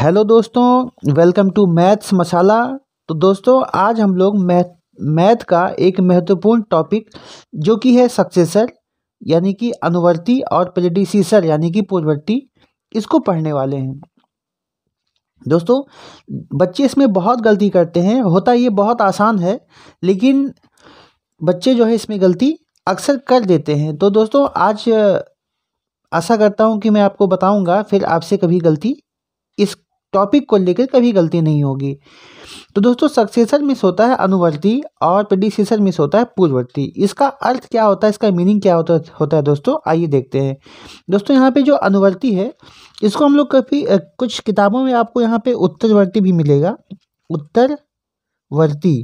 hello दोस्तों welcome to maths मसाला तो दोस्तों आज हम लोग मैथ मैथ का एक महत्वपूर्ण टॉपिक जो कि है सक्सेसर यानी कि अनुवर्ती और प्रेडिसीसर यानी कि पूर्ववर्ती इसको पढ़ने वाले हैं दोस्तों बच्चे इसमें बहुत गलती करते हैं होता ये बहुत आसान है लेकिन बच्चे जो है इसमें गलती अक्सर कर देते हैं तो दोस्तों आज आशा करता हूँ कि मैं आपको बताऊँगा फिर आपसे कभी गलती इस टॉपिक को लेकर कभी गलती नहीं होगी तो दोस्तों सक्सेसर मिस होता है अनुवर्ती और प्रेडिसेसर मिस होता है पूर्ववर्ती इसका अर्थ क्या होता है इसका मीनिंग क्या होता होता है दोस्तों आइए देखते हैं दोस्तों यहाँ पे जो अनुवर्ती है इसको हम लोग काफ़ी कुछ किताबों में आपको यहाँ पे उत्तरवर्ती भी मिलेगा उत्तरवर्ती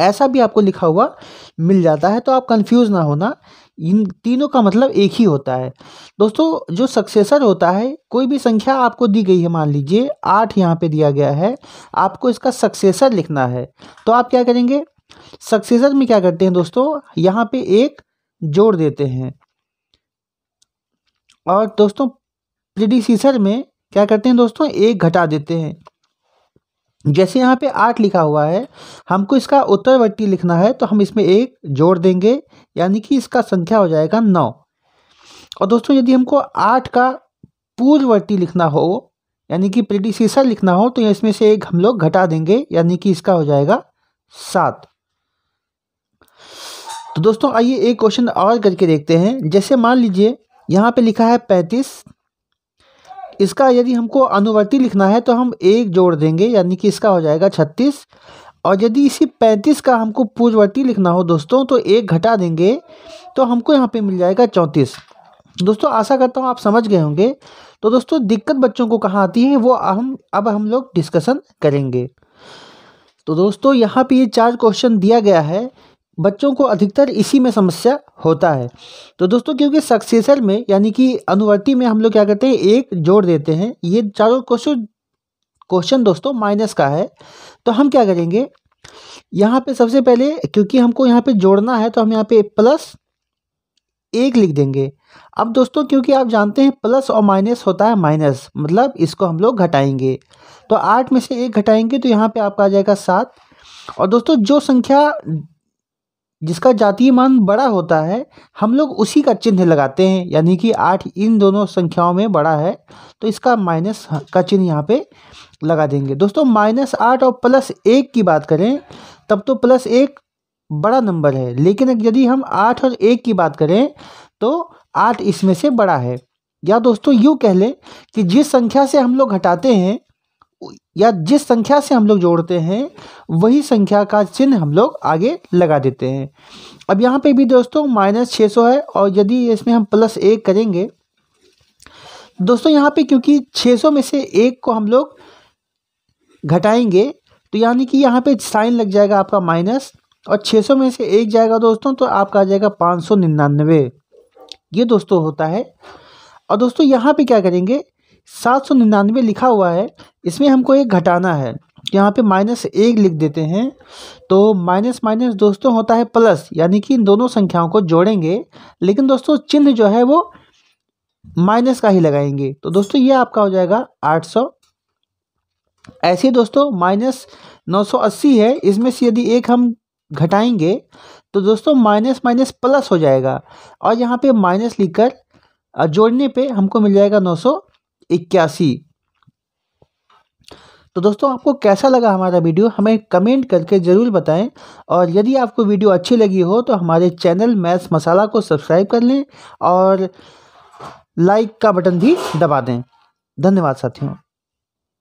ऐसा भी आपको लिखा हुआ मिल जाता है तो आप कन्फ्यूज़ ना होना इन तीनों का मतलब एक ही होता है दोस्तों जो सक्सेसर होता है कोई भी संख्या आपको दी गई है मान लीजिए आठ यहाँ पे दिया गया है आपको इसका सक्सेसर लिखना है तो आप क्या करेंगे सक्सेसर में क्या करते हैं दोस्तों यहाँ पे एक जोड़ देते हैं और दोस्तों प्रिडिसीसर में क्या करते हैं दोस्तों एक घटा देते हैं जैसे यहाँ पे आठ लिखा हुआ है हमको इसका उत्तरवर्ती लिखना है तो हम इसमें एक जोड़ देंगे यानी कि इसका संख्या हो जाएगा नौ और दोस्तों यदि हमको आठ का पूर्ववर्ती लिखना हो यानी कि प्रेडिसेसर लिखना हो तो इसमें से एक हम लोग घटा देंगे यानी कि इसका हो जाएगा सात तो दोस्तों आइए एक क्वेश्चन और करके देखते हैं जैसे मान लीजिए यहाँ पे लिखा है पैंतीस इसका यदि हमको अनुवर्ती लिखना है तो हम एक जोड़ देंगे यानी कि इसका हो जाएगा छत्तीस और यदि इसी पैंतीस का हमको पूर्ववर्ती लिखना हो दोस्तों तो एक घटा देंगे तो हमको यहाँ पे मिल जाएगा चौंतीस दोस्तों आशा करता हूँ आप समझ गए होंगे तो दोस्तों दिक्कत बच्चों को कहाँ आती है वो हम अब हम लोग डिस्कशन करेंगे तो दोस्तों यहाँ पे ये चार क्वेश्चन दिया गया है बच्चों को अधिकतर इसी में समस्या होता है तो दोस्तों क्योंकि सक्सेसर में यानी कि अनुवर्ती में हम लोग क्या करते हैं एक जोड़ देते हैं ये चारों क्वेश्चन क्वेश्चन दोस्तों माइनस का है तो हम क्या करेंगे यहाँ पे सबसे पहले क्योंकि हमको यहाँ पे जोड़ना है तो हम यहाँ पे प्लस एक लिख देंगे अब दोस्तों क्योंकि आप जानते हैं प्लस और माइनस होता है माइनस मतलब इसको हम लोग घटाएंगे तो आठ में से एक घटाएंगे तो यहाँ पे आपका आ जाएगा सात और दोस्तों जो संख्या जिसका जातीय मान बड़ा होता है हम लोग उसी का चिन्ह लगाते हैं यानी कि आठ इन दोनों संख्याओं में बड़ा है तो इसका माइनस का चिन्ह यहाँ पे लगा देंगे दोस्तों माइनस आठ और प्लस एक की बात करें तब तो प्लस एक बड़ा नंबर है लेकिन यदि हम आठ और एक की बात करें तो आठ इसमें से बड़ा है या दोस्तों यूँ कह लें कि जिस संख्या से हम लोग घटाते हैं या जिस संख्या से हम लोग जोड़ते हैं वही संख्या का चिन्ह हम लोग आगे लगा देते हैं अब यहाँ पे भी दोस्तों माइनस छः सौ है और यदि इसमें हम प्लस एक करेंगे दोस्तों यहाँ पे क्योंकि छः सौ में से एक को हम लोग घटाएंगे तो यानी कि यहाँ पे साइन लग जाएगा आपका माइनस और छः सौ में से एक जाएगा दोस्तों तो आपका आ जाएगा पाँच सौ निन्यानवे ये दोस्तों होता है और दोस्तों यहाँ पर क्या करेंगे सात सौ निन्यानवे लिखा हुआ है इसमें हमको एक घटाना है यहाँ पे माइनस एक लिख देते हैं तो माइनस माइनस दोस्तों होता है प्लस यानी कि इन दोनों संख्याओं को जोड़ेंगे लेकिन दोस्तों चिन्ह जो है वो माइनस का ही लगाएंगे तो दोस्तों ये आपका हो जाएगा आठ सौ ऐसे दोस्तों माइनस नौ सौ अस्सी है इसमें से यदि एक हम घटाएंगे तो दोस्तों माइनस माइनस प्लस हो जाएगा और यहाँ पे माइनस लिखकर जोड़ने पे हमको मिल जाएगा नौ सौ इक्यासी तो दोस्तों आपको कैसा लगा हमारा वीडियो हमें कमेंट करके ज़रूर बताएं और यदि आपको वीडियो अच्छी लगी हो तो हमारे चैनल मैथ्स मसाला को सब्सक्राइब कर लें और लाइक का बटन भी दबा दें धन्यवाद साथियों